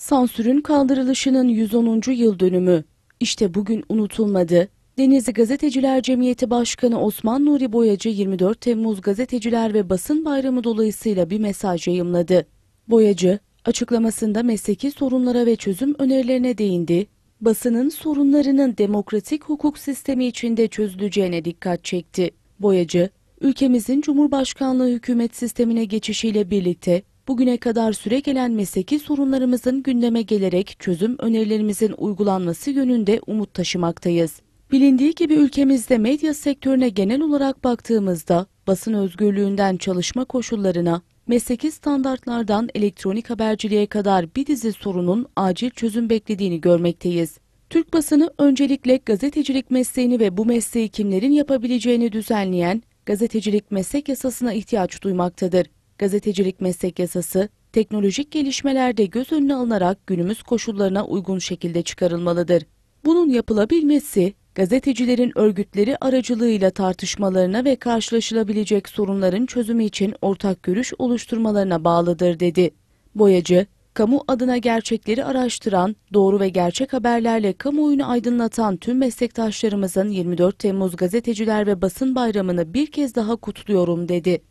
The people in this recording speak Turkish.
Sansürün kaldırılışının 110. yıl dönümü. İşte bugün unutulmadı. Denizli Gazeteciler Cemiyeti Başkanı Osman Nuri Boyacı 24 Temmuz Gazeteciler ve Basın Bayramı dolayısıyla bir mesaj yayımladı. Boyacı, açıklamasında mesleki sorunlara ve çözüm önerilerine değindi, basının sorunlarının demokratik hukuk sistemi içinde çözüleceğine dikkat çekti. Boyacı, ülkemizin Cumhurbaşkanlığı hükümet sistemine geçişiyle birlikte Bugüne kadar süre gelen mesleki sorunlarımızın gündeme gelerek çözüm önerilerimizin uygulanması yönünde umut taşımaktayız. Bilindiği gibi ülkemizde medya sektörüne genel olarak baktığımızda basın özgürlüğünden çalışma koşullarına, mesleki standartlardan elektronik haberciliğe kadar bir dizi sorunun acil çözüm beklediğini görmekteyiz. Türk basını öncelikle gazetecilik mesleğini ve bu mesleği kimlerin yapabileceğini düzenleyen gazetecilik meslek yasasına ihtiyaç duymaktadır. Gazetecilik meslek yasası teknolojik gelişmelerde göz önüne alınarak günümüz koşullarına uygun şekilde çıkarılmalıdır. Bunun yapılabilmesi gazetecilerin örgütleri aracılığıyla tartışmalarına ve karşılaşılabilecek sorunların çözümü için ortak görüş oluşturmalarına bağlıdır dedi. Boyacı, kamu adına gerçekleri araştıran, doğru ve gerçek haberlerle kamuoyunu aydınlatan tüm meslektaşlarımızın 24 Temmuz Gazeteciler ve Basın Bayramı'nı bir kez daha kutluyorum dedi.